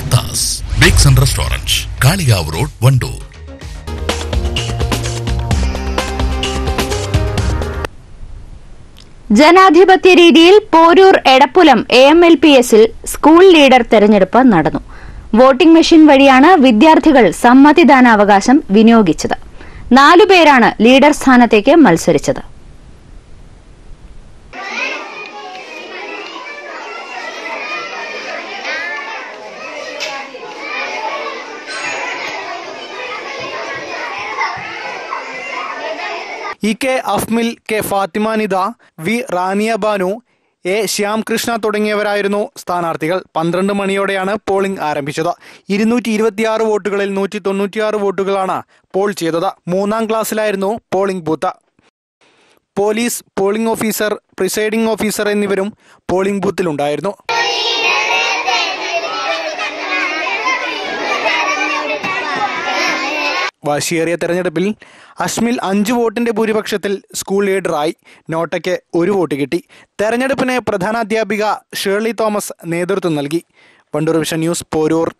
താത്താസ് bakes and restaurant Kalikavu road Wandoor ജനാധിപത്യ രീതിയിൽ Poroor Edappulam A M L P എസിൽ സ്കൂൾ ലീഡർ തെരഞ്ഞെടുപ്പ് നടന്നു വോട്ടിംഗ് മെഷീൻ വഴിയാണ് വിദ്യാർത്ഥികൾ സമ്മതിദാനാവകാശം വിനിയോഗിച്ചത് നാലുപേരാണ് ലീഡർ സ്ഥാനത്തേക്ക് മത്സരിച്ചത് E K Afmil K Fathima Nida V Raniya Banu A Shyamkrishna തുടങ്ങിയവരായിരുന്നു സ്ഥാനാർത്ഥികൾ പന്ത്രണ്ട് മണിയോടെയാണ് പോളിംഗ് ആരംഭിച്ചത് ഇരുന്നൂറ്റി ഇരുപത്തിയാറ് വോട്ടുകളിൽ നൂറ്റി തൊണ്ണൂറ്റിയാറ് വോട്ടുകളാണ് പോൾ ചെയ്തത് മൂന്നാം ക്ലാസ്സിലായിരുന്നു polling booth police polling officer presiding officer എന്നിവരും പോളിംഗ് ബൂത്തിലുണ്ടായിരുന്നു വാശിയേറിയ തെരഞ്ഞെടുപ്പിൽ അഷ്മിൽ അഞ്ച് വോട്ടിൻ്റെ ഭൂരിപക്ഷത്തിൽ സ്കൂൾ ലീഡറായി നോട്ടയ്ക്ക് ഒരു വോട്ട് കിട്ടി തെരഞ്ഞെടുപ്പിന് പ്രധാനാധ്യാപിക ഷേർലി തോമസ് നേതൃത്വം നൽകി വണ്ടൂർ വിഷൻ ന്യൂസ് പോരൂർ